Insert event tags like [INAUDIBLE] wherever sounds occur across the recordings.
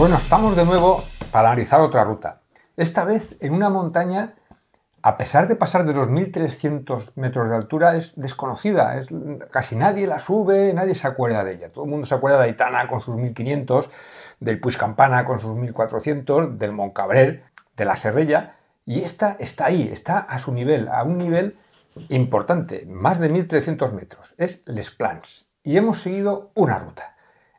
Bueno, estamos de nuevo para analizar otra ruta. Esta vez en una montaña, a pesar de pasar de los 1.300 metros de altura, es desconocida. Es, casi nadie la sube, nadie se acuerda de ella. Todo el mundo se acuerda de Aitana con sus 1.500, del Campana con sus 1.400, del Moncabrel, de la Serrella. Y esta está ahí, está a su nivel, a un nivel importante, más de 1.300 metros. Es Les Plans. Y hemos seguido una ruta,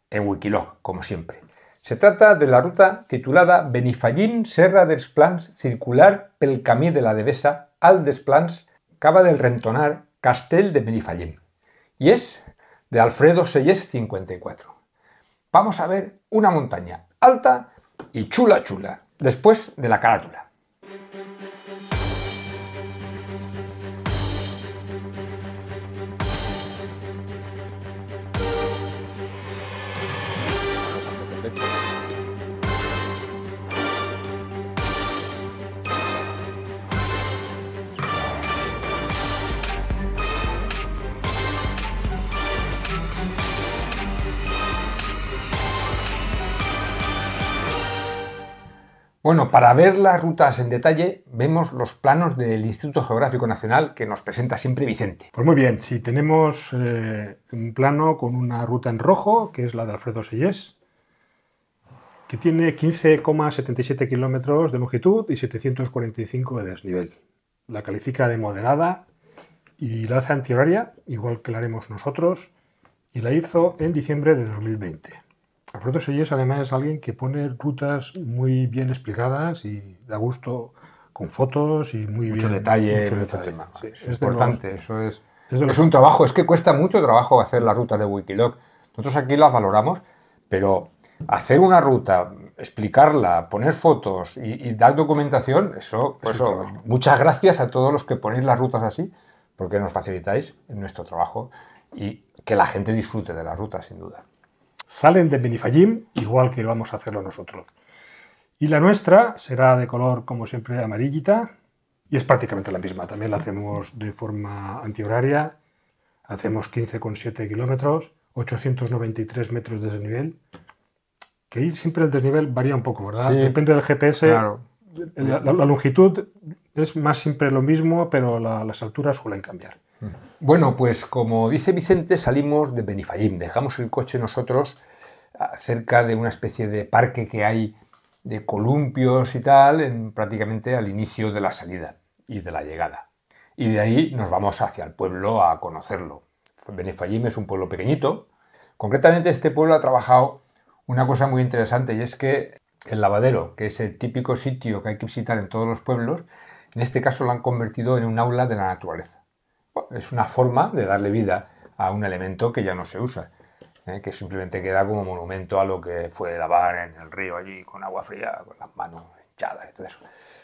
en Wikiloc, como siempre. Se trata de la ruta titulada Benifallim Serra dels Plans circular pel camí de la Devesa al desplans Plans, Cava del Rentonar, Castell de Benifallim. Y es de Alfredo Selles 54. Vamos a ver una montaña alta y chula chula, después de la carátula. Bueno, para ver las rutas en detalle, vemos los planos del Instituto Geográfico Nacional que nos presenta siempre Vicente. Pues muy bien, si tenemos eh, un plano con una ruta en rojo, que es la de Alfredo Sellés, que tiene 15,77 kilómetros de longitud y 745 de desnivel. La califica de moderada y la hace antihoraria, igual que la haremos nosotros, y la hizo en diciembre de 2020. Alfredo Sellés además es alguien que pone rutas muy bien explicadas y da gusto con fotos y muy bien. Detalle, mucho detalle. es, importante, eso es. Es, un trabajo, es que cuesta mucho trabajo hacer las rutas de Wikiloc. Nosotros aquí las valoramos, pero hacer una ruta, explicarla, poner fotos y, dar documentación, eso, eso muchas gracias a todos los que ponéis las rutas así, porque nos facilitáis nuestro trabajo y que la gente disfrute de las rutas, sin duda salen de Benifayim, igual que vamos a hacerlo nosotros. Y la nuestra será de color, como siempre, amarillita, y es prácticamente la misma. También la hacemos de forma antihoraria, hacemos 15,7 kilómetros, 893 metros de desnivel, que siempre el desnivel varía un poco, ¿verdad? Depende del GPS, claro. la, longitud es más siempre lo mismo, pero las alturas suelen cambiar. Mm. Bueno, pues como dice Vicente, salimos de Benifayim, dejamos el coche nosotros ah, cerca de una especie de parque que hay de columpios y tal, en, prácticamente al inicio de la salida y de la llegada. Y de ahí nos vamos hacia el pueblo a conocerlo. Benifayim es un pueblo pequeñito. Concretamente este pueblo ha trabajado una cosa muy interesante y es que el lavadero, que es el típico sitio que hay que visitar en todos los pueblos, en este caso lo han convertido en un aula de la naturaleza. es una forma de darle vida a un elemento que ya no se usa, ¿eh? que simplemente queda como monumento a lo que fue lavar en el río allí con agua fría, con las manos hinchadas y todo eso.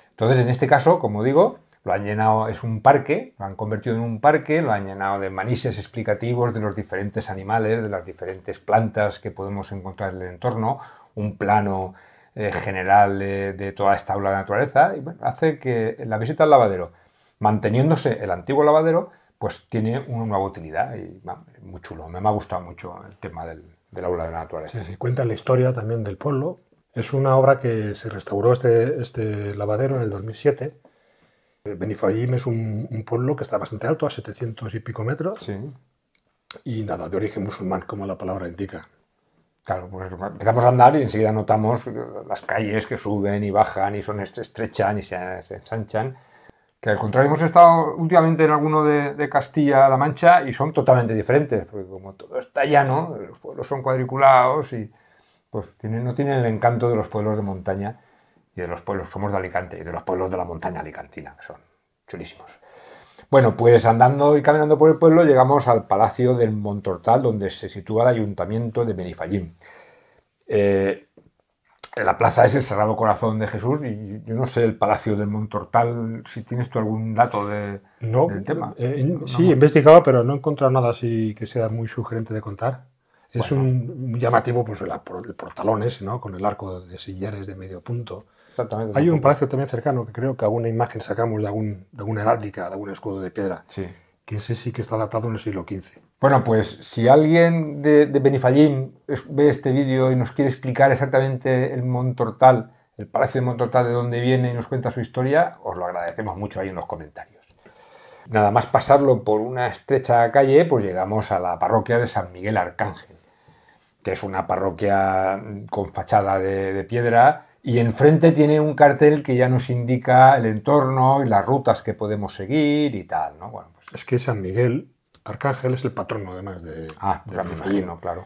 Entonces, en este caso, como digo, lo han llenado, es un parque, lo han convertido en un parque, lo han llenado de manises explicativos de los diferentes animales, de las diferentes plantas que podemos encontrar en el entorno, un plano eh, general de toda esta aula de naturaleza y hace que la visita al lavadero, manteniéndose el antiguo lavadero, pues tiene una nueva utilidad y muy chulo. Me, ha gustado mucho el tema del, del aula de naturaleza. Sí, cuenta la historia también del pueblo. Es una obra que se restauró este, este lavadero en el 2007. Benifayim es un, pueblo que está bastante alto, a 700 y pico metros. Y nada, de origen musulmán, como la palabra indica. Claro, pues empezamos a andar y enseguida notamos las calles que suben y bajan y son estrechan y se, ensanchan. Que al contrario, hemos estado últimamente en alguno de, Castilla-La Mancha y son totalmente diferentes, porque como todo está llano, los pueblos son cuadriculados y pues no tienen el encanto de los pueblos de montaña y de los pueblos, somos de Alicante, y de los pueblos de la montaña alicantina, que son chulísimos. Bueno, pues andando y caminando por el pueblo llegamos al Palacio del Montortal, donde se sitúa el ayuntamiento de Benifallín. Eh, la plaza es el Sagrado Corazón de Jesús y yo no sé el Palacio del Montortal, si tienes tú algún dato de, del tema. Eh, no, sí, he investigado, pero no he encontrado nada así que sea muy sugerente de contar. Es un llamativo pues, el, portalones, portalón ¿no? con el arco de sillares de medio punto hay un palacio también cercano que creo que alguna imagen sacamos de, alguna heráldica, de algún escudo de piedra. Sí. Que ese sí que está datado en el siglo XV. Bueno, pues si alguien de, Benifallín ve este vídeo y nos quiere explicar exactamente el Montortal, el palacio de Montortal, de dónde viene y nos cuenta su historia, os lo agradecemos mucho ahí en los comentarios. Nada más pasarlo por una estrecha calle, pues llegamos a la parroquia de San Miguel Arcángel, que es una parroquia con fachada de piedra y enfrente tiene un cartel que ya nos indica el entorno y las rutas que podemos seguir y tal, ¿no? Pues es que San Miguel Arcángel es el patrono, además, de... Ah, de claro, imagino, claro.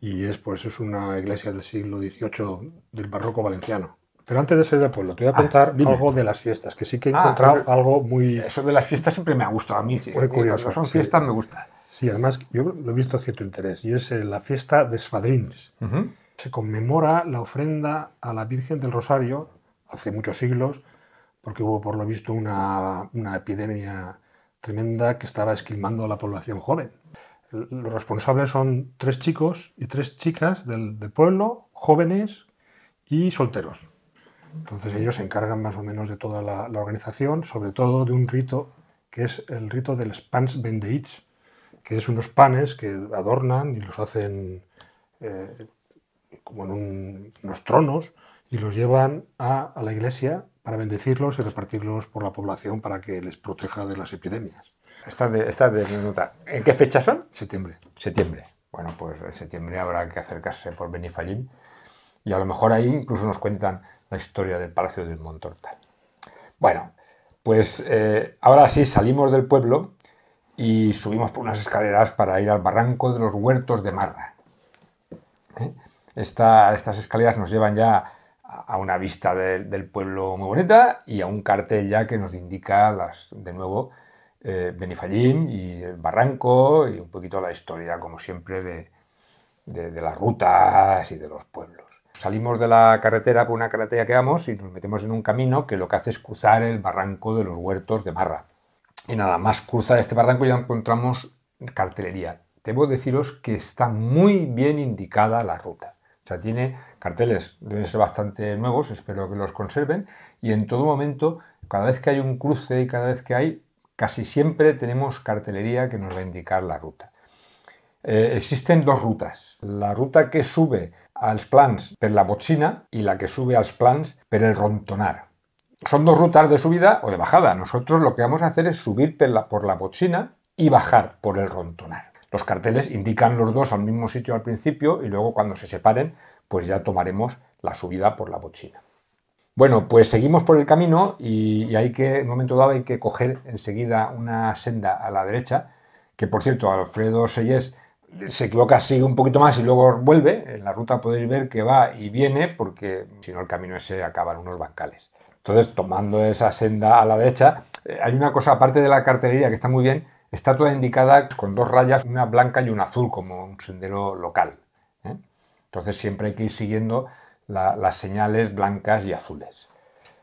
Y es, pues, es una iglesia del siglo XVIII del barroco valenciano. Pero antes de ser del pueblo, te voy a ah, contar algo de las fiestas, que sí que he ah, encontrado algo muy... Eso de las fiestas siempre me ha gustado a mí. Muy curioso. son fiestas me gusta. Sí, además yo lo he visto cierto interés, y es eh, la fiesta de Esfadrines. Uh se conmemora la ofrenda a la Virgen del Rosario hace muchos siglos, porque hubo por lo visto una, epidemia tremenda que estaba esquilmando a la población joven. Los responsables son tres chicos y tres chicas del, pueblo, jóvenes y solteros. Entonces ellos se encargan más o menos de toda la, organización, sobre todo de un rito que es el rito del Spans Bendeits, que es unos panes que adornan y los hacen eh, como en unos tronos, y los llevan a, la iglesia para bendecirlos y repartirlos por la población para que les proteja de las epidemias. Estás de, nota. ¿En qué fecha son? Septiembre. Septiembre. Bueno, pues en septiembre habrá que acercarse por Benifallim y a lo mejor ahí incluso nos cuentan la historia del Palacio del Montortal. Bueno, pues eh, ahora sí salimos del pueblo y subimos por unas escaleras para ir al barranco de los huertos de Marra. ¿Eh? estas escaleras nos llevan ya a una vista del pueblo muy bonita y a un cartel ya que nos indica las, de nuevo eh, y el barranco y un poquito la historia, como siempre, de, las rutas y de los pueblos. Salimos de la carretera por una carretera que vamos y nos metemos en un camino que lo que hace es cruzar el barranco de los huertos de Marra. Y nada más cruzar este barranco ya encontramos cartelería. Debo deciros que está muy bien indicada la ruta. O sea, tiene carteles, deben ser bastante nuevos, espero que los conserven. Y en todo momento, cada vez que hay un cruce y cada vez que hay, casi siempre tenemos cartelería que nos va a indicar la ruta. Eh, existen dos rutas. La ruta que sube al plans per la bochina y la que sube al plans per el Rontonar. Son dos rutas de subida o de bajada. Nosotros lo que vamos a hacer es subir por la bochina y bajar por el Rontonar los carteles indican los dos al mismo sitio al principio y luego cuando se separen, pues ya tomaremos la subida por la bochina. Bueno, pues seguimos por el camino y, hay que, en un momento dado, hay que coger enseguida una senda a la derecha, que por cierto, Alfredo Sellés se equivoca, sigue un poquito más y luego vuelve. En la ruta podéis ver que va y viene, porque si no el camino ese acaban unos bancales. Entonces, tomando esa senda a la derecha, eh, hay una cosa aparte de la cartelería que está muy bien, Está toda indicada con dos rayas, una blanca y una azul, como un sendero local. ¿eh? Entonces siempre hay que ir siguiendo las señales blancas y azules.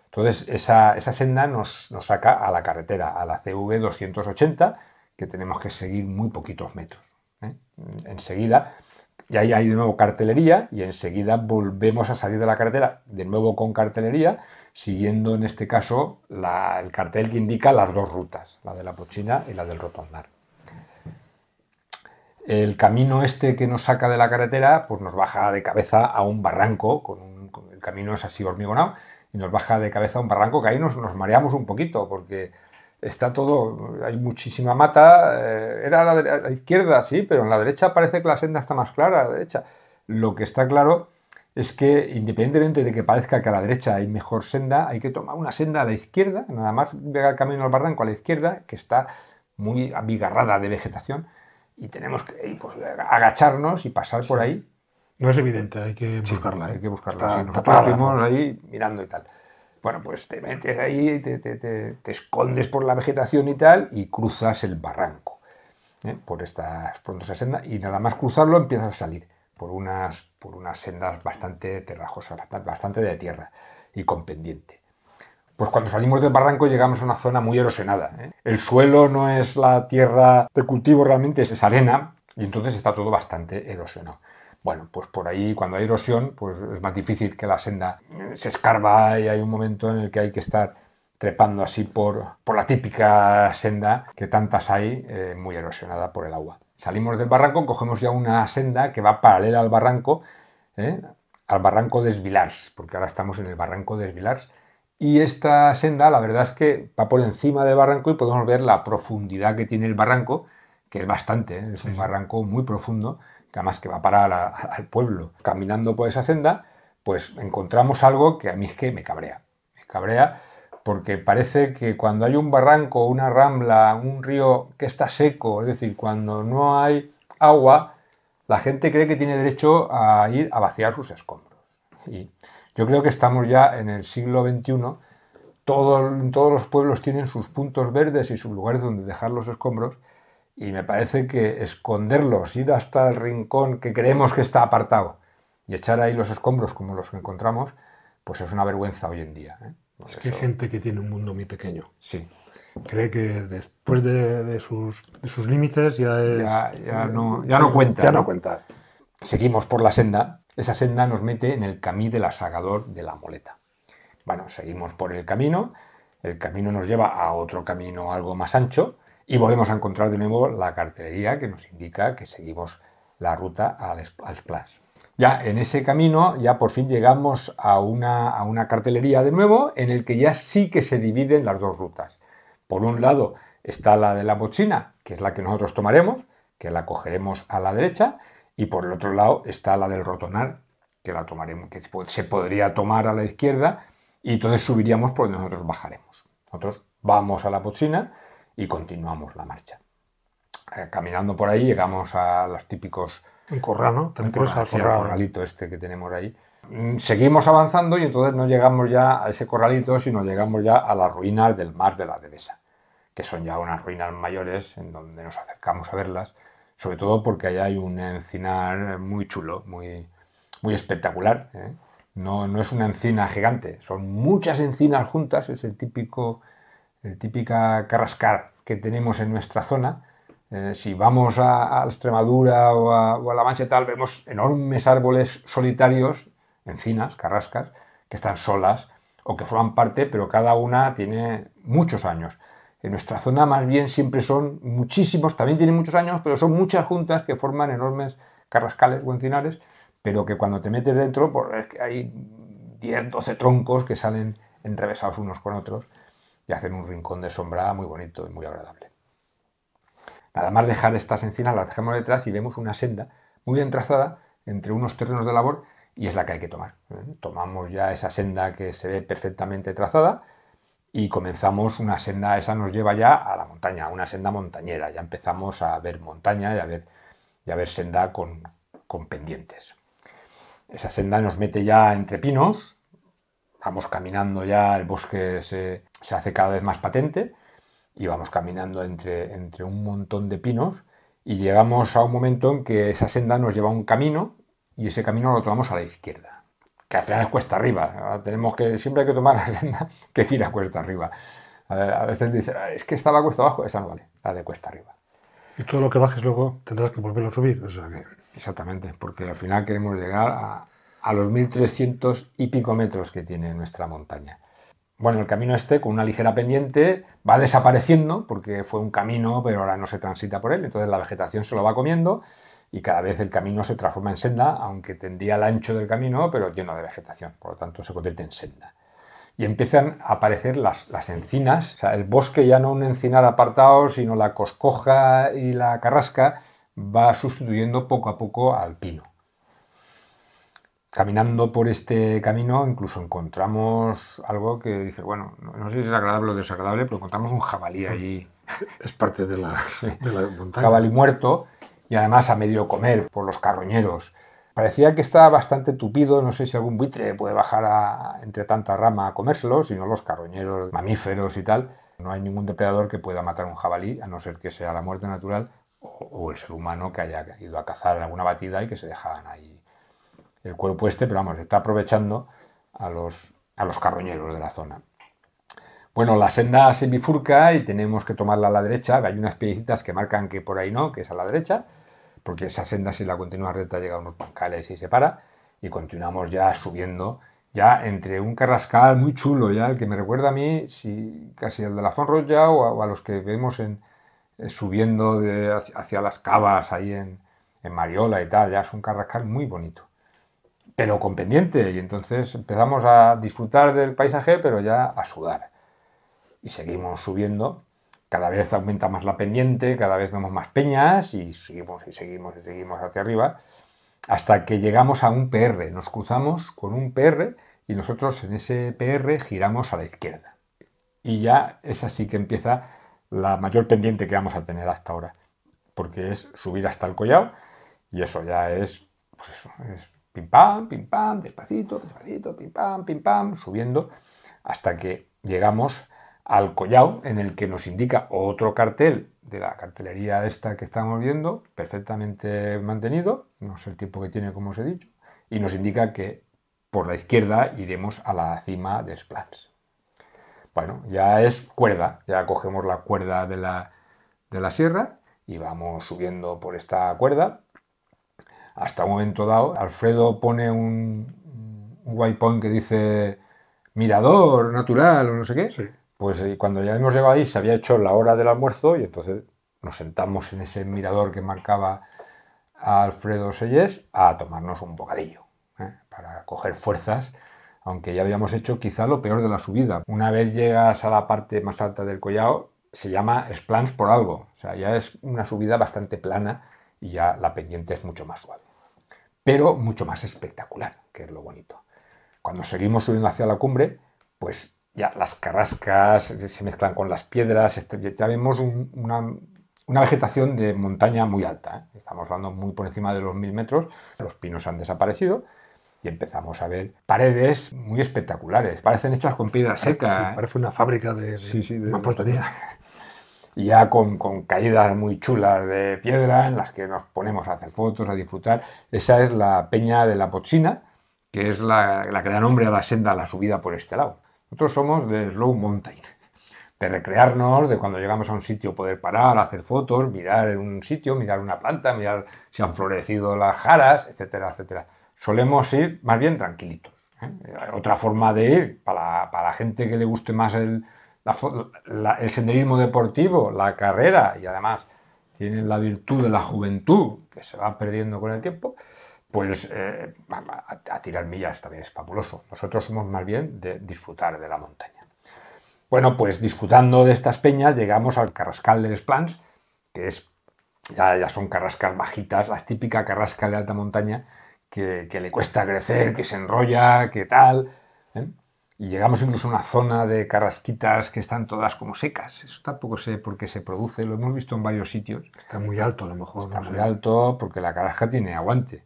Entonces esa, senda nos, saca a la carretera, a la CV 280, que tenemos que seguir muy poquitos metros. ¿eh? Enseguida y ahí hay de nuevo cartelería y enseguida volvemos a salir de la carretera de nuevo con cartelería, siguiendo en este caso el cartel que indica las dos rutas, la de la Pochina y la del Rotondar. El camino este que nos saca de la carretera pues nos baja de cabeza a un barranco, el camino es así hormigonado, y nos baja de cabeza a un barranco que ahí nos, nos mareamos un poquito porque está todo, hay muchísima mata, eh, era a la, izquierda, sí, pero en la derecha parece que la senda está más clara, a la derecha. Lo que está claro es que independientemente de que parezca que a la derecha hay mejor senda, hay que tomar una senda a la izquierda, nada más llegar el camino al barranco a la izquierda, que está muy abigarrada de vegetación, y tenemos que pues, agacharnos y pasar por ahí. No es evidente, hay que buscarla. ¿eh? Hay que buscarla. nosotros ahí mirando y tal. Bueno, pues te metes ahí, te, te, te, escondes por la vegetación y tal, y cruzas el barranco ¿eh? por estas prontas sendas, y nada más cruzarlo empiezas a salir por unas, por unas sendas bastante terrajosas, bastante, de tierra y con pendiente pues cuando salimos del barranco llegamos a una zona muy erosionada. ¿eh? El suelo no es la tierra de cultivo realmente, es arena y entonces está todo bastante erosionado. Bueno, pues por ahí cuando hay erosión, pues es más difícil que la senda eh, se escarba y hay un momento en el que hay que estar trepando así por, la típica senda que tantas hay, eh, muy erosionada por el agua. Salimos del barranco, cogemos ya una senda que va paralela al barranco, eh, al barranco de porque ahora estamos en el barranco de Esvilars, y esta senda la verdad es que va por encima del barranco y podemos ver la profundidad que tiene el barranco, que es bastante, es un barranco muy profundo, que además que va a parar al pueblo, caminando por esa senda, pues encontramos algo que a mí es que me cabrea. Me cabrea porque parece que cuando hay un barranco, una rambla, un río que está seco, es decir, cuando no hay agua, la gente cree que tiene derecho a ir a vaciar sus escombros. Y yo creo que estamos ya en el siglo XXI, todos los pueblos tienen sus puntos verdes y sus lugares donde dejar los escombros, y me parece que esconderlos, ir hasta el rincón que creemos que está apartado y echar ahí los escombros como los que encontramos, pues es una vergüenza hoy en día. ¿eh? es que hay gente que tiene un mundo muy pequeño. Sí. Cree que después de, sus, límites ya Ya, no, cuenta. Ya ¿no? cuenta. Seguimos por la senda. Esa senda nos mete en el camí del asagador de la moleta. Bueno, seguimos por el camino. El camino nos lleva a otro camino algo más ancho y volvemos a encontrar de nuevo la cartelería que nos indica que seguimos la ruta al, Splash. Ya en ese camino, ya por fin llegamos a una, a una cartelería de nuevo en el que ya sí que se dividen las dos rutas. Por un lado está la de la bochina, que es la que nosotros tomaremos, que la cogeremos a la derecha, y por el otro lado está la del rotonar, que la tomaremos, que se podría tomar a la izquierda, y entonces subiríamos por donde nosotros bajaremos. Nosotros vamos a la bochina, y continuamos la marcha. Eh, caminando por ahí llegamos a los típicos... Un corral, ¿no? Un corralito este que tenemos ahí. Mm, seguimos avanzando y entonces no llegamos ya a ese corralito, sino llegamos ya a las ruinas del Mar de la Devesa, que son ya unas ruinas mayores en donde nos acercamos a verlas, sobre todo porque ahí hay un encinar muy chulo, muy, muy espectacular. ¿eh? No, no, es una encina gigante, son muchas encinas juntas, es el típico eh, típica carrascar que tenemos en nuestra zona. Eh, si vamos a, a Extremadura o a, La Mancha tal, vemos enormes árboles solitarios, encinas, carrascas, que están solas o que forman parte, pero cada una tiene muchos años. En nuestra zona más bien siempre son muchísimos, también tienen muchos años, pero son muchas juntas que forman enormes carrascales o encinares, pero que cuando te metes dentro, por pues, que hay 10, 12 troncos que salen enrevesados unos con otros y hacen un rincón de sombra muy bonito y muy agradable. Nada más dejar estas encinas, las dejamos detrás y vemos una senda muy bien trazada entre unos terrenos de labor y es la que hay que tomar. ¿eh? Tomamos ya esa senda que se ve perfectamente trazada y comenzamos una senda, esa nos lleva ya a la montaña, una senda montañera. Ya empezamos a ver montaña y a ver, ver senda con, con pendientes. Esa senda nos mete ya entre pinos, vamos caminando ya, el bosque se, hace cada vez más patente y vamos caminando entre, entre un montón de pinos y llegamos a un momento en que esa senda nos lleva a un camino y ese camino lo tomamos a la izquierda, que al final es cuesta arriba. tenemos que, siempre hay que tomar [LAUGHS] la senda que tira cuesta arriba. A veces dicen, ah, es que estaba cuesta abajo, esa no vale, la de cuesta arriba. Y todo lo que bajes luego tendrás que volverlo a subir. Exactamente, porque al final queremos llegar a, a los 1300 y pico metros que tiene nuestra montaña. Bueno, el camino este, con una ligera pendiente, va desapareciendo porque fue un camino, pero ahora no se transita por él, entonces la vegetación se lo va comiendo y cada vez el camino se transforma en senda, aunque tendría el ancho del camino, pero lleno de vegetación, por lo tanto se convierte en senda. Y empiezan a aparecer las, las encinas, o sea, el bosque ya no un encinar apartado, sino la coscoja y la carrasca va sustituyendo poco a poco al pino caminando por este camino incluso encontramos algo que dice, bueno, no sé si es agradable o desagradable, pero encontramos un jabalí mm. allí. [LAUGHS] Es parte de la, [LAUGHS] de Jabalí muerto y además a medio comer por los carroñeros. Parecía que estaba bastante tupido, no sé si algún buitre puede bajar entre tanta rama a comérselo, sino los carroñeros, mamíferos y tal. No hay ningún depredador que pueda matar un jabalí, a no ser que sea la muerte natural o, el ser humano que haya ido a cazar en alguna batida y que se dejaban ahí el cuerpo este, pero vamos, está aprovechando a los, a los carroñeros de la zona. Bueno, la senda se bifurca y tenemos que tomarla a la derecha. Hay unas piecitas que marcan que por ahí no, que es a la derecha, porque esa senda si la continúa recta llega a unos bancales y se para. Y continuamos ya subiendo, ya entre un carrascal muy chulo, ya el que me recuerda a mí, si, casi el de la Fonroya o, a, los que vemos en, eh, subiendo hacia, las cavas ahí en, en Mariola y tal. Ya es un carrascal muy bonito pero con pendiente. Y entonces empezamos a disfrutar del paisaje, pero ya a sudar. Y seguimos subiendo. Cada vez aumenta más la pendiente, cada vez vemos más peñas y seguimos y seguimos y seguimos hacia arriba, hasta que llegamos a un PR. Nos cruzamos con un PR y nosotros en ese PR giramos a la izquierda. Y ya es así que empieza la mayor pendiente que vamos a tener hasta ahora, porque es subir hasta el collao y eso ya es, pues es Pim pam, pim pam, despacito, despacito, pim pam, pim pam, subiendo hasta que llegamos al collao en el que nos indica otro cartel de la cartelería esta que estamos viendo, perfectamente mantenido, no sé el tiempo que tiene como os he dicho, y nos indica que por la izquierda iremos a la cima de Splans. Bueno, ya es cuerda, ya cogemos la cuerda de la, de la sierra y vamos subiendo por esta cuerda, hasta un momento dado, Alfredo pone un, white point que dice mirador natural o no sé qué. Pues eh, cuando ya hemos llegado ahí se había hecho la hora del almuerzo y entonces nos sentamos en ese mirador que marcaba Alfredo Sellés a tomarnos un bocadillo ¿eh? para coger fuerzas, aunque ya habíamos hecho quizá lo peor de la subida. Una vez llegas a la parte más alta del collado, se llama Splans por algo, o sea, ya es una subida bastante plana y ya la pendiente es mucho más suave pero mucho más espectacular, que es lo bonito. Cuando seguimos subiendo hacia la cumbre, pues ya las carrascas se mezclan con las piedras, este, ya vemos una, vegetación de montaña muy alta, ¿eh? estamos hablando muy por encima de los mil metros, los pinos han desaparecido, y empezamos a ver paredes muy espectaculares, parecen hechas con piedra seca. ¿eh? parece una fábrica de, de mampostería. [LAUGHS] ya con, con, caídas muy chulas de piedra en las que nos ponemos a hacer fotos, a disfrutar. Esa es la peña de la Pochina, que es la, la que da nombre a la senda, a la subida por este lado. Nosotros somos de Slow Mountain, de recrearnos, de cuando llegamos a un sitio poder parar, hacer fotos, mirar en un sitio, mirar una planta, mirar si han florecido las jaras, etcétera, etcétera. Solemos ir más bien tranquilitos. ¿eh? Otra forma de ir, para la gente que le guste más el, el senderismo deportivo, la carrera y además tienen la virtud de la juventud que se va perdiendo con el tiempo, pues eh, a, tirar millas también es fabuloso. Nosotros somos más bien de disfrutar de la montaña. Bueno, pues disfrutando de estas peñas llegamos al Carrascal de Les Plans, que es ya, son carrascas bajitas, la típica carrasca de alta montaña que, que le cuesta crecer, que se enrolla, que tal, y llegamos incluso a una zona de carrasquitas que están todas como secas. Eso tampoco sé por qué se produce, lo hemos visto en varios sitios. Está muy alto a lo mejor. Está muy alto porque la carrasca tiene aguante.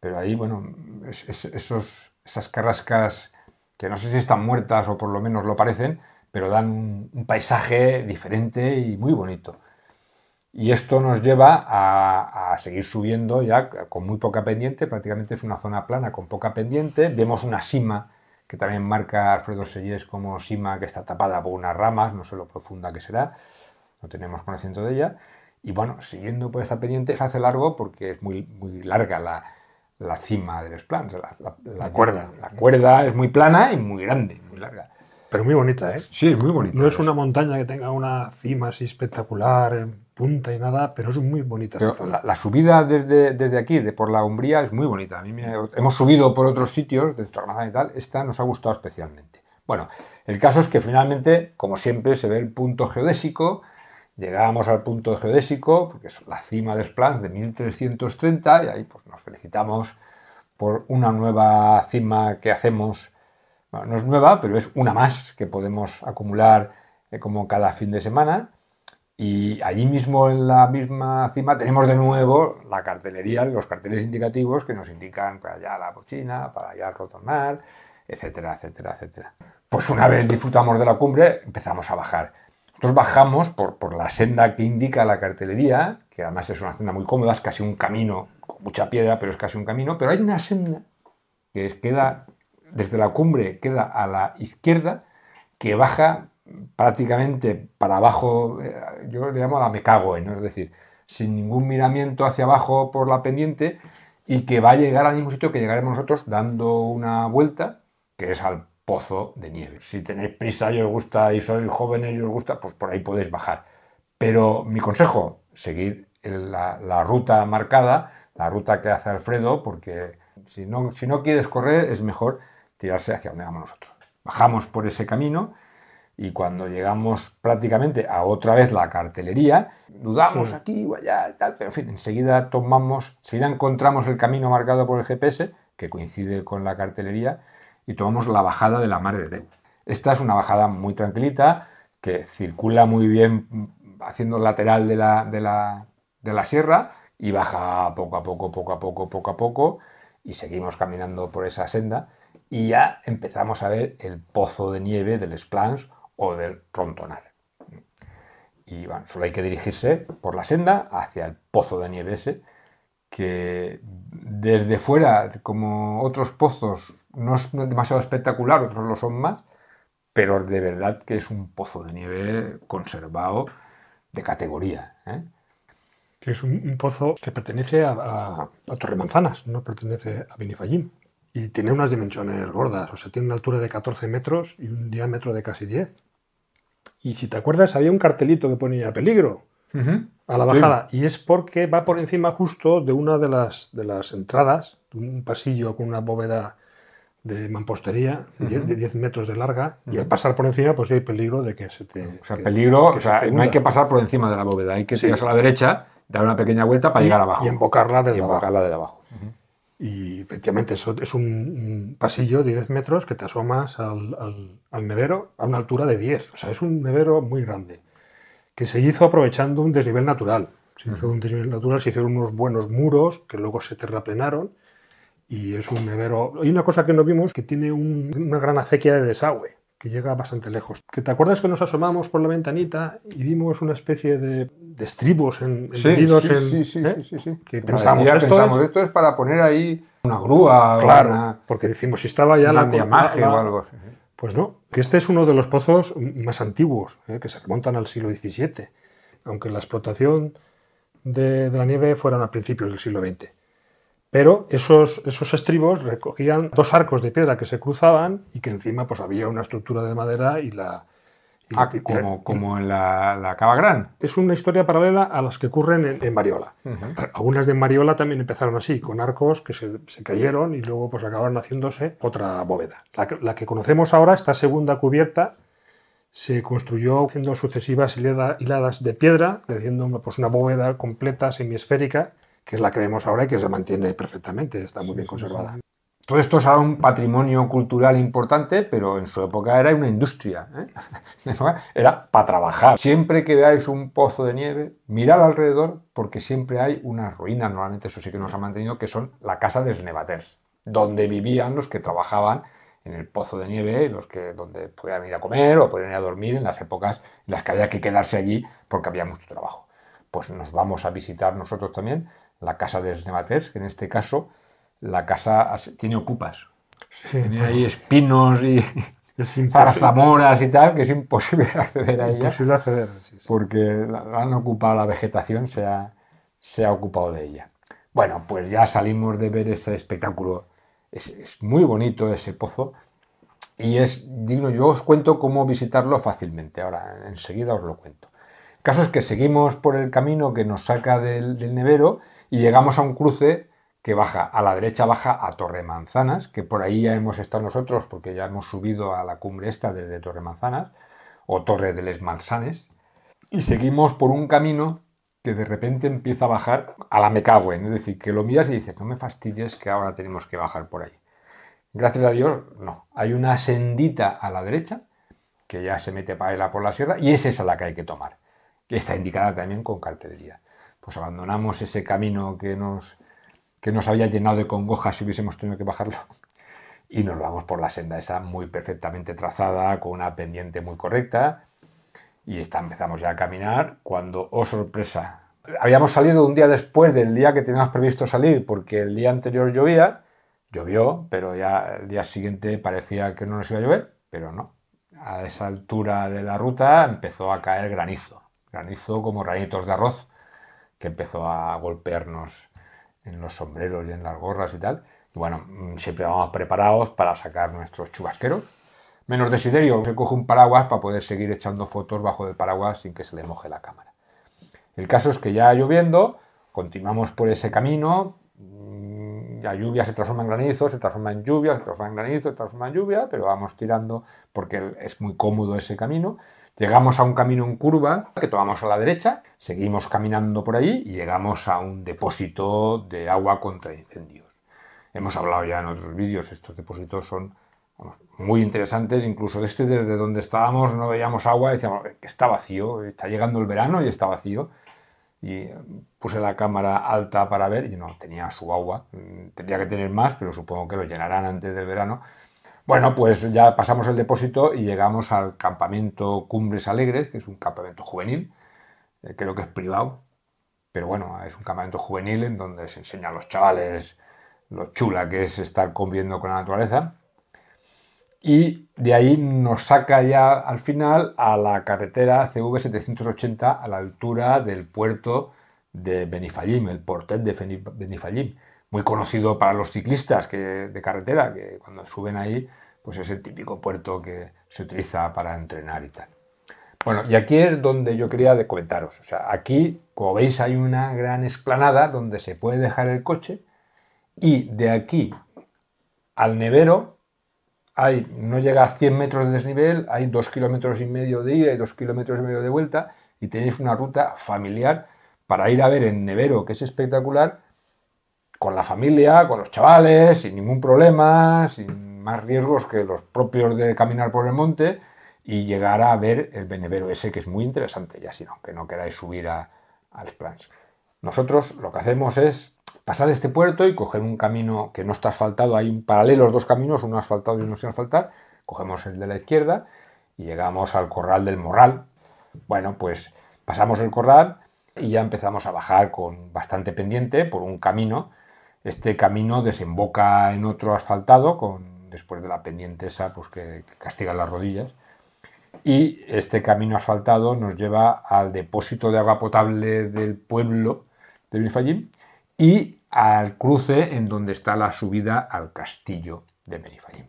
Pero ahí, bueno, esos, esas carrascas que no sé si están muertas o por lo menos lo parecen, pero dan un, paisaje diferente y muy bonito. Y esto nos lleva a, a, seguir subiendo ya con muy poca pendiente, prácticamente es una zona plana con poca pendiente, vemos una cima que también marca Alfredo Sellés como sima que está tapada por unas ramas, no sé lo profunda que será, no tenemos conocimiento de ella. Y bueno, siguiendo por esta pendiente se hace largo porque es muy, muy larga la, cima del esplan, la, cuerda. La cuerda es muy plana y muy grande, muy larga. Pero muy bonita, ¿eh? Sí, es muy bonita. No es una montaña que tenga una cima así espectacular, punta y nada, pero es muy bonita. La, subida desde, aquí, de por la Umbría, es muy bonita. hemos subido por otros sitios, de Tormazán y tal, esta nos ha gustado especialmente. Bueno, el caso es que finalmente, como siempre, se ve el punto geodésico. Llegamos al punto geodésico, que es la cima de Splans de 1330, y ahí pues, nos felicitamos por una nueva cima que hacemos. no es nueva, pero es una más que podemos acumular eh, como cada fin de semana. Y allí mismo, en la misma cima, tenemos de nuevo la cartelería, los carteles indicativos que nos indican para allá la bochina, para allá el rotornar, etcétera, etcétera, etcétera. Pues una vez disfrutamos de la cumbre, empezamos a bajar. Nosotros bajamos por, por la senda que indica la cartelería, que además es una senda muy cómoda, es casi un camino, con mucha piedra, pero es casi un camino, pero hay una senda que queda, desde la cumbre queda a la izquierda, que baja prácticamente para abajo, eh, yo le llamo a la me cago en, es decir, sin ningún miramiento hacia abajo por la pendiente y que va a llegar al mismo sitio que llegaremos nosotros dando una vuelta, que es al pozo de nieve. Si tenéis prisa y os gusta y sois jóvenes y os gusta, pues por ahí podéis bajar. Pero mi consejo, seguir la, ruta marcada, la ruta que hace Alfredo, porque si no, si no quieres correr es mejor tirarse hacia donde vamos nosotros. Bajamos por ese camino y cuando llegamos prácticamente a otra vez la cartelería, dudamos aquí o allá pero en fin, enseguida tomamos, enseguida encontramos el camino marcado por el GPS, que coincide con la cartelería, y tomamos la bajada de la Mar de Esta es una bajada muy tranquilita, que circula muy bien mm, haciendo lateral de la, de la, de la sierra y baja poco a poco, poco a poco, poco a poco, y seguimos caminando por esa senda y ya empezamos a ver el pozo de nieve del Splans o del Rontonar. Y bueno, solo hay que dirigirse por la senda hacia el pozo de nieve ese, que desde fuera, como otros pozos, no es demasiado espectacular, otros lo son más, pero de verdad que es un pozo de nieve conservado de categoría. ¿eh? Que es un, pozo que pertenece a, Torre Manzanas, no pertenece a vinifallín Y tiene unas dimensiones gordas, o sea, tiene una altura de 14 metros y un diámetro de casi 10. Y si te acuerdas, había un cartelito que ponía peligro a la bajada. Y es porque va por encima justo de una de las, de las entradas, un pasillo con una bóveda de mampostería de 10 metros de larga y al pasar por encima pues hay peligro de que se te... O sea, peligro, o sea, no hay que pasar por encima de la bóveda, hay que sí. a la derecha, dar una pequeña vuelta para llegar abajo. Y embocarla desde De abajo. Y efectivamente eso es un, pasillo de 10 metros que te asomas al, al, nevero a una altura de 10. O sea, es un nevero muy grande, que se hizo aprovechando un desnivel natural. Se hizo un desnivel natural, se hicieron unos buenos muros que luego se terraplenaron y es un nevero. Hay una cosa que no vimos que tiene una gran acequia de desagüe que llega bastante lejos. ¿Te acuerdas que nos asomamos por la ventanita y vimos una especie de, estribos en, sí, en, ¿eh? sí, sí, sí, Que pensamos, esto, es... para poner ahí una grúa. Claro, porque decimos, si estaba ya la, magia o algo. ¿eh? Pues no, que este es uno de los pozos más antiguos, ¿eh? que se remontan al siglo XVII, aunque la explotación de, la nieve fueron a principios del siglo XX. Pero esos, esos estribos recogían dos arcos de piedra que se cruzaban y que encima pues, había una estructura de madera y la, ah, como, eh, como en la, Cava Gran. Es una historia paralela a las que ocurren en, Mariola. Algunas de Mariola también empezaron así, con arcos que se, cayeron y luego pues acabaron haciéndose otra bóveda. La, que conocemos ahora, esta segunda cubierta, se construyó haciendo sucesivas hiladas de piedra, haciendo pues, una bóveda completa, semiesférica, que es la que vemos ahora y que se mantiene perfectamente, está muy bien conservada. Todo esto es ahora un patrimonio cultural importante, pero en su época era una industria. ¿eh? [LAUGHS] Era para trabajar. Siempre que veáis un pozo de nieve, mirad alrededor porque siempre hay unas ruinas, normalmente eso sí que nos ha mantenido, que son la casa de Snevaters, donde vivían los que trabajaban en el pozo de nieve, los que, donde podían ir a comer o podían ir a dormir en las épocas en las que había que quedarse allí porque había mucho trabajo. Pues nos vamos a visitar nosotros también la casa de los que en este caso la casa tiene ocupas. Sí, tiene ahí espinos y [LAUGHS] es zarzamoras y tal, que es imposible [LAUGHS] acceder a ella. Imposible acceder, sí, Porque han ocupado la vegetación, se ha, se ha ocupado de ella. Bueno, pues ya salimos de ver ese espectáculo. Es, es muy bonito ese pozo y es digno. Yo os cuento cómo visitarlo fácilmente. Ahora, enseguida os lo cuento caso es que seguimos por el camino que nos saca del, nevero y llegamos a un cruce que baja a la derecha, baja a Torre Manzanas, que por ahí ya hemos estado nosotros porque ya hemos subido a la cumbre esta desde Manzanas o Torre de Les Malsanes y seguimos por un camino que de repente empieza a bajar a la Mecagüen, es decir, que lo miras y dices, no me fastidies que ahora tenemos que bajar por ahí. Gracias a Dios, no. Hay una sendita a la derecha que ya se mete para por la sierra y es esa la que hay que tomar está indicada también con cartelería. Pues abandonamos ese camino que nos, que nos había llenado de congojas si hubiésemos tenido que bajarlo [LAUGHS] y nos vamos por la senda esa muy perfectamente trazada, con una pendiente muy correcta y está, empezamos ya a caminar cuando, oh sorpresa, habíamos salido un día después del día que teníamos previsto salir porque el día anterior llovía, llovió, pero ya el día siguiente parecía que no nos iba a llover, pero no. A esa altura de la ruta empezó a caer granizo granizo como rayitos de arroz que empezó a golpearnos en los sombreros y en las gorras y tal. Y bueno, mm, siempre vamos preparados para sacar nuestros chubasqueros. Menos desiderio, se coge un paraguas para poder seguir echando fotos bajo el paraguas sin que se le moje la cámara. El caso es que ya lloviendo, continuamos por ese camino, mm, la lluvia se transforma en granizo, se transforma en lluvia, se transforma en granizo, se transforma en lluvia, pero vamos tirando porque es muy cómodo ese camino. Llegamos a un camino en curva que tomamos a la derecha, seguimos caminando por ahí y llegamos a un depósito de agua contra incendios. Hemos hablado ya en otros vídeos, estos depósitos son muy interesantes, incluso este desde donde estábamos no veíamos agua, decíamos eh, que está vacío, está llegando el verano y está vacío. Y eh, puse la cámara alta para ver y no, tenía su agua, mm, tendría que tener más, pero supongo que lo llenarán antes del verano. Bueno, pues ya pasamos el depósito y llegamos al campamento Cumbres Alegres, que es un campamento juvenil, eh, creo que es privado, pero bueno, es un campamento juvenil en donde se enseña a los chavales lo chula que es estar conviviendo con la naturaleza. Y de ahí nos saca ya al final a la carretera CV780 a la altura del puerto de Benifallim, el portet de Benifallim, muy conocido para los ciclistas de carretera, que cuando suben ahí, pues es el típico puerto que se utiliza para entrenar y tal. Bueno, y aquí es donde yo quería comentaros. O sea, aquí, como veis, hay una gran explanada donde se puede dejar el coche y de aquí al nevero hay, no llega a 100 metros de desnivel, hay 2 kilómetros y medio de ida y 2 kilómetros y medio de vuelta y tenéis una ruta familiar para ir a ver en nevero, que es espectacular, con la familia, con los chavales, sin ningún problema, sin más riesgos que los propios de caminar por el monte y llegar a ver el Benevero ese que es muy interesante ya, sino que no queráis subir a, los plans. Nosotros lo que hacemos es pasar este puerto y coger un camino que no está asfaltado, hay un paralelo, dos caminos, uno asfaltado y uno sin asfaltar, cogemos el de la izquierda y llegamos al corral del Morral. Bueno, pues pasamos el corral y ya empezamos a bajar con bastante pendiente por un camino este camino desemboca en otro asfaltado, con, después de la pendiente esa pues, que, castiga las rodillas. Y este camino asfaltado nos lleva al depósito de agua potable del pueblo de Benifallim y al cruce en donde está la subida al castillo de benifayim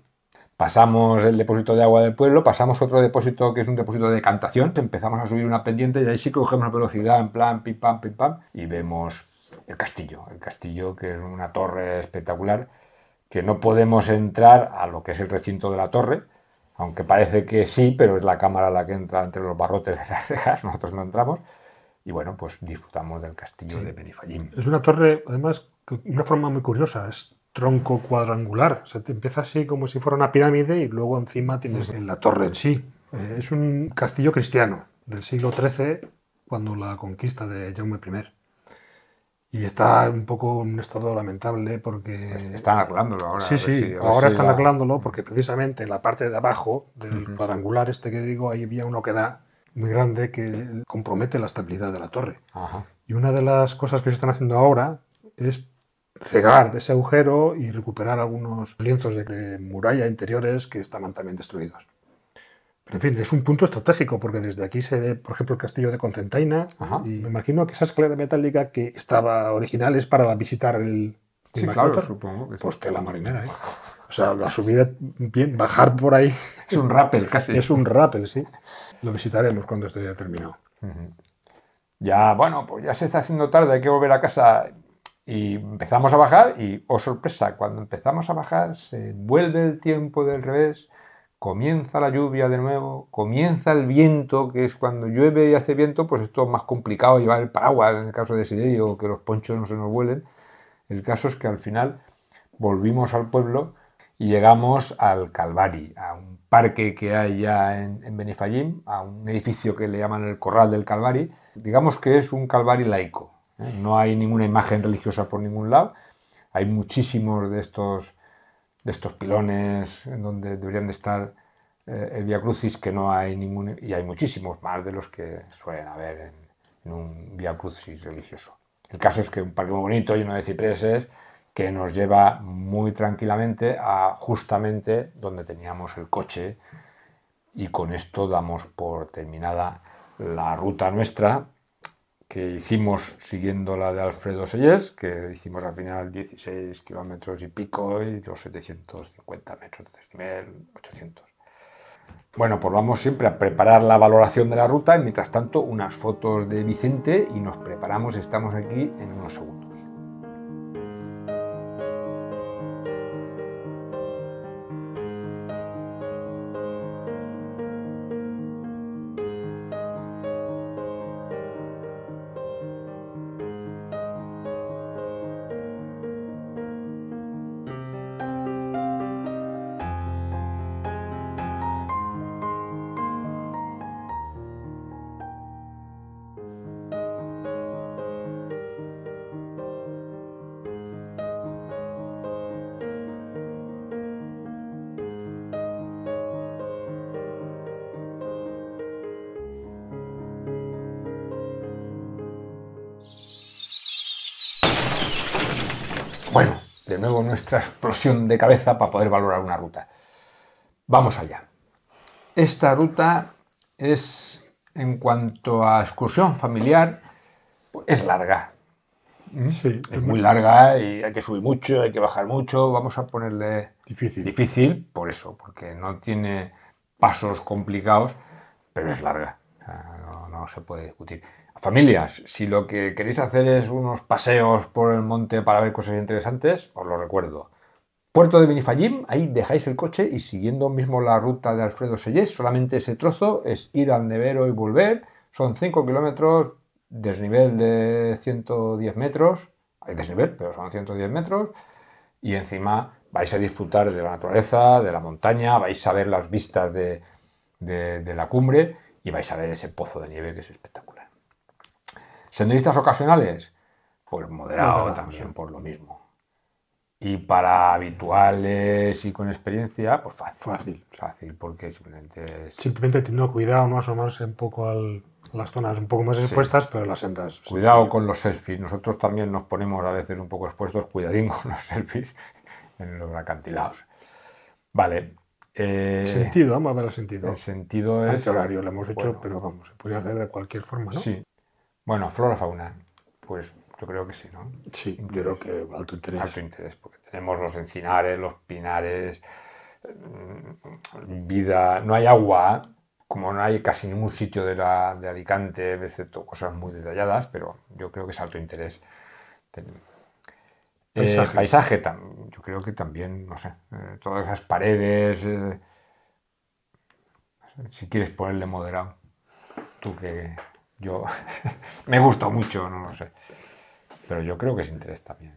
Pasamos el depósito de agua del pueblo, pasamos otro depósito que es un depósito de decantación, empezamos a subir una pendiente y ahí sí cogemos velocidad en plan pim pam pim pam y vemos el castillo, el castillo que es una torre espectacular, que no podemos entrar a lo que es el recinto de la torre, aunque parece que sí, pero es la cámara la que entra entre los barrotes de las rejas, [LAUGHS] nosotros no entramos, y bueno, pues disfrutamos del castillo de Benifallín Es una torre, además, una forma muy curiosa, es tronco cuadrangular, o te empieza así como si fuera una pirámide y luego encima tienes la torre en sí. Eh, es un castillo cristiano del siglo XIII, cuando la conquista de Jaume I. Y está un poco en un estado lamentable porque... Pues están arreglándolo ahora. Sí, sí, ahora están arreglándolo porque precisamente en la parte de abajo del cuadrangular este que digo, ahí había una da muy grande que compromete la estabilidad de la torre. Y una de las cosas que se están haciendo ahora es cegar ese agujero y recuperar algunos lienzos de muralla interiores que estaban también destruidos. Pero en fin, es un punto estratégico porque desde aquí se ve, por ejemplo, el castillo de Concentaina. Y me imagino que esa escalera metálica que estaba original es para visitar el. Sí, claro, supongo. Pues tela marinera, ¿eh? O sea, la subida, bien, bajar por ahí. Es un rappel casi. Es un rappel, sí. Lo visitaremos cuando esté ya terminado. Ya, bueno, pues ya se está haciendo tarde, hay que volver a casa. Y empezamos a bajar y, oh sorpresa, cuando empezamos a bajar se vuelve el tiempo del revés comienza la lluvia de nuevo, comienza el viento, que es cuando llueve y hace viento, pues esto es más complicado llevar el paraguas en el caso de Siderio, que los ponchos no se nos vuelen. El caso es que al final volvimos al pueblo y llegamos al Calvari, a un parque que hay ya en, Benifayim, a un edificio que le llaman el Corral del Calvari. Digamos que es un Calvari laico, ¿eh? no hay ninguna imagen religiosa por ningún lado, hay muchísimos de estos de estos pilones en donde deberían de estar eh, el Via Crucis, que no hay ningún, y hay muchísimos más de los que suelen haber en, un viacrucis Crucis religioso. El caso es que un parque muy bonito, uno de cipreses, que nos lleva muy tranquilamente a justamente donde teníamos el coche y con esto damos por terminada la ruta nuestra que hicimos siguiendo la de Alfredo Sellers, que hicimos al final 16 kilómetros y pico y los 750 metros entonces desnivel, 800. Bueno, pues vamos siempre a preparar la valoración de la ruta y mientras tanto unas fotos de Vicente y nos preparamos, estamos aquí en unos segundos. nuestra explosión de cabeza para poder valorar una ruta. Vamos allá. Esta ruta es, en cuanto a excursión familiar, es larga. ¿Mm? es muy larga y hay que subir mucho, hay que bajar mucho. Vamos a ponerle difícil. Difícil por eso, porque no tiene pasos complicados, pero es larga. no se puede discutir. Familias, si lo que queréis hacer es unos paseos por el monte para ver cosas interesantes, os lo recuerdo. Puerto de Benifallim, ahí dejáis el coche y siguiendo mismo la ruta de Alfredo Sellés, solamente ese trozo es ir al nevero y volver. Son 5 kilómetros, desnivel de 110 metros, hay desnivel, pero son 110 metros, y encima vais a disfrutar de la naturaleza, de la montaña, vais a ver las vistas de la cumbre y vais a ver ese pozo de nieve que es espectacular. ¿Senderistas ocasionales? Pues moderado también, por lo mismo. Y para habituales y con experiencia, pues fácil. Fácil. porque simplemente Simplemente teniendo cuidado, no asomarse un poco al, a las zonas un poco más expuestas, pero las sendas. Cuidado con los selfies. Nosotros también nos ponemos a veces un poco expuestos, cuidadín [LAUGHS] con los selfies en los acantilados. Vale. Eh, sentido, vamos a ver el sentido. El sentido es... El horario lo hemos hecho, pero vamos, se puede hacer de cualquier forma, ¿no? Sí. Bueno, flora, fauna, pues yo creo que sí, ¿no? Sí, creo que alto interés. Alto interés, porque tenemos los encinares, los pinares, mm, vida, no hay agua, como no hay casi ningún sitio de, la, de Alicante, excepto cosas muy detalladas, pero yo creo que es alto interés. Paisaje. Eh, paisaje yo creo que también, no sé, eh, todas esas paredes, eh, si quieres ponerle moderado, tú que... Yo [LAUGHS] me gustó mucho, no lo sé. Pero yo creo que es interés también.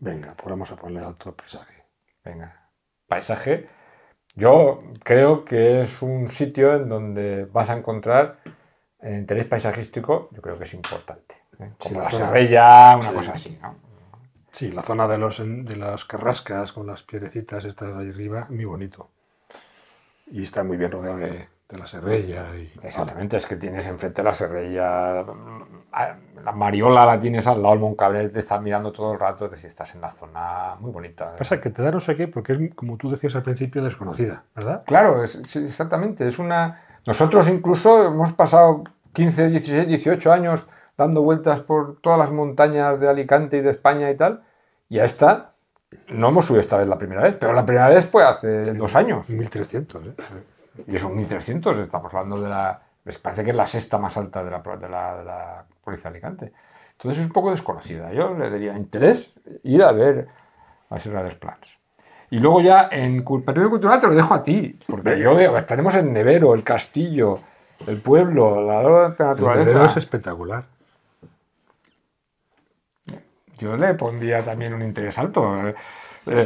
Venga, pues vamos a poner otro paisaje. Venga. Paisaje. Yo creo que es un sitio en donde vas a encontrar interés paisajístico, yo creo que es importante. ¿eh? Como la, serrella, zona, una cosa así, ¿no? Sí, la zona de, los, de las carrascas con las piedrecitas estas ahí arriba, muy bonito. Y está muy bien rodeado de, de la Serrella. Y... Exactamente, es que tienes enfrente la Serrella, mm, mm, la Mariola la tienes al lado, el Moncabre, te está mirando todo el rato, si estás en la zona muy bonita. Pasa que te da no sé qué, porque es, como tú decías al principio, desconocida, ¿verdad? Claro, es, exactamente, es una... Nosotros incluso hemos pasado 15, 16, 18 años dando vueltas por todas las montañas de Alicante y de España y tal, y a esta no hemos subido esta vez la primera vez, pero la primera vez fue hace dos años. 1300, ¿eh? Y son 1.300, estamos hablando de la... parece que es la sexta más alta de la, de la, de Alicante. Entonces es un poco desconocida. Yo le diría interés ir a ver a Sierra de Esplanes. Y luego ya en Patrimonio Cultural te lo dejo a ti, porque yo veo, estaremos en Nevero, el castillo, el pueblo, la naturaleza. El Nevero es espectacular. Yo le pondría también un interés alto.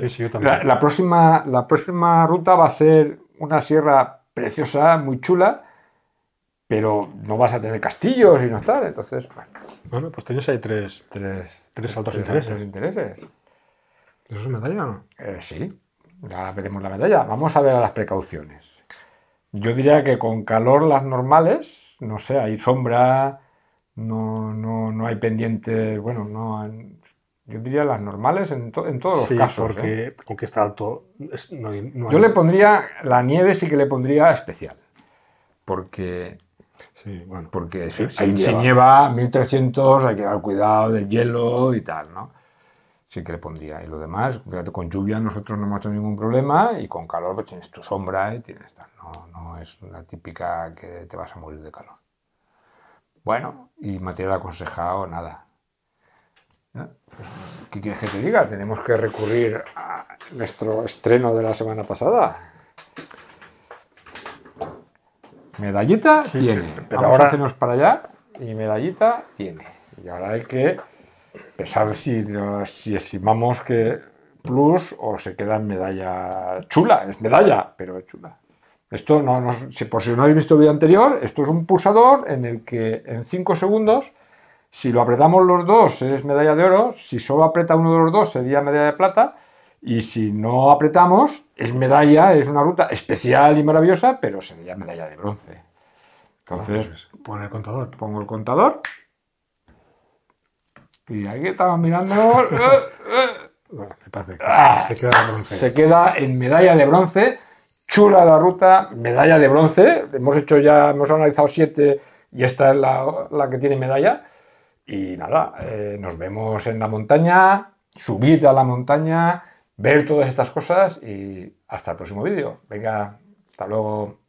Sí, sí, yo también. la, próxima, la próxima ruta va a ser una sierra preciosa, muy chula, pero no vas a tener castillos y no estar, Entonces, bueno. bueno pues tienes ahí tres, tres, tres altos intereses. intereses. ¿Eso es medalla o no? Eh, sí, ya veremos la medalla. Vamos a ver a las precauciones. Yo diría que con calor las normales, no sé, hay sombra, no, no, hay pendientes, bueno, no, yo diría las normales en, todos los casos. ¿eh? porque aunque está alto, Yo le pondría, la nieve sí que le pondría especial. Porque Sí, bueno. Porque si, nieva 1300 hay que dar cuidado del hielo y tal, ¿no? Sí que le pondría. Y lo demás, con lluvia nosotros no hemos tenido ningún problema y con calor pues tienes tu sombra y tienes tal. No, no es una típica que te vas a morir de calor. Bueno, y material aconsejado, nada. ¿Qué quieres que te diga? Tenemos que recurrir a nuestro estreno de la semana pasada. Medallita tiene. Pero ahora hacemos para allá y medallita tiene. Y ahora hay que pensar si, si estimamos que plus o se queda en medalla chula. Es medalla, pero es chula. Esto no, si por si no habéis visto el vídeo anterior, esto es un pulsador en el que en 5 segundos si lo apretamos los dos, es medalla de oro. Si solo aprieta uno de los dos, sería medalla de plata. Y si no apretamos, es medalla, es una ruta especial y maravillosa, pero sería medalla de bronce. Entonces, ah, pues, el contador. Pongo el contador. Y aquí estamos mirando. [LAUGHS] Ah, se, queda en medalla de bronce. Chula la ruta, medalla de bronce. Hemos hecho ya, hemos analizado siete y esta es la que tiene medalla. Y nada, eh, nos vemos en la montaña, subir a la montaña, ver todas estas cosas y hasta el próximo vídeo. Venga, hasta luego.